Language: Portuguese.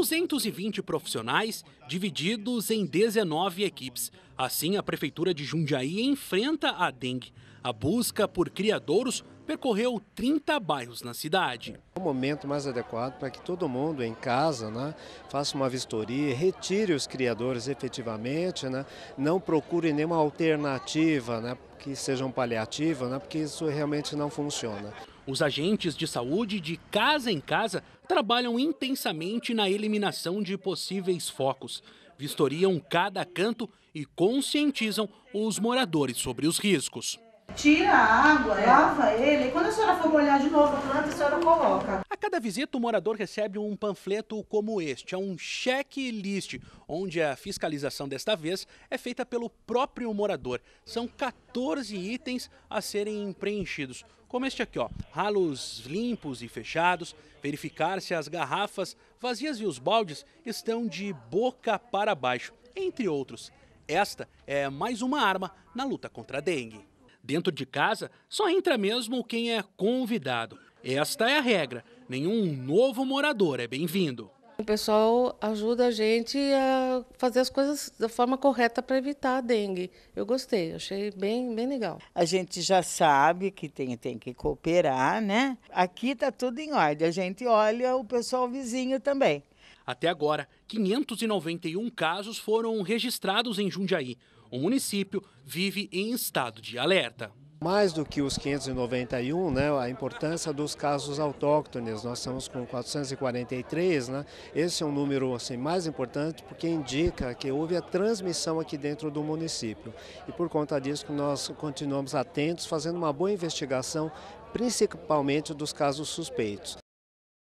220 profissionais divididos em 19 equipes. Assim, a Prefeitura de Jundiaí enfrenta a dengue. A busca por criadouros percorreu 30 bairros na cidade. É o momento mais adequado para que todo mundo em casa né, faça uma vistoria, retire os criadores efetivamente, né, não procure nenhuma alternativa né, que seja um paliativo, né, porque isso realmente não funciona. Os agentes de saúde de casa em casa trabalham intensamente na eliminação de possíveis focos, vistoriam cada canto e conscientizam os moradores sobre os riscos. Tira a água, lava ele, e quando a senhora for molhar de novo a planta, a senhora coloca cada visita, o morador recebe um panfleto como este. É um checklist, onde a fiscalização desta vez é feita pelo próprio morador. São 14 itens a serem preenchidos, como este aqui, ó, ralos limpos e fechados, verificar se as garrafas vazias e os baldes estão de boca para baixo, entre outros. Esta é mais uma arma na luta contra a dengue. Dentro de casa, só entra mesmo quem é convidado. Esta é a regra nenhum novo morador é bem-vindo. O pessoal ajuda a gente a fazer as coisas da forma correta para evitar a dengue. Eu gostei, achei bem, bem legal. A gente já sabe que tem, tem que cooperar, né? Aqui está tudo em ordem. A gente olha o pessoal vizinho também. Até agora, 591 casos foram registrados em Jundiaí. O município vive em estado de alerta. Mais do que os 591, né, a importância dos casos autóctones, nós estamos com 443, né? esse é um número assim, mais importante porque indica que houve a transmissão aqui dentro do município. E por conta disso nós continuamos atentos, fazendo uma boa investigação, principalmente dos casos suspeitos.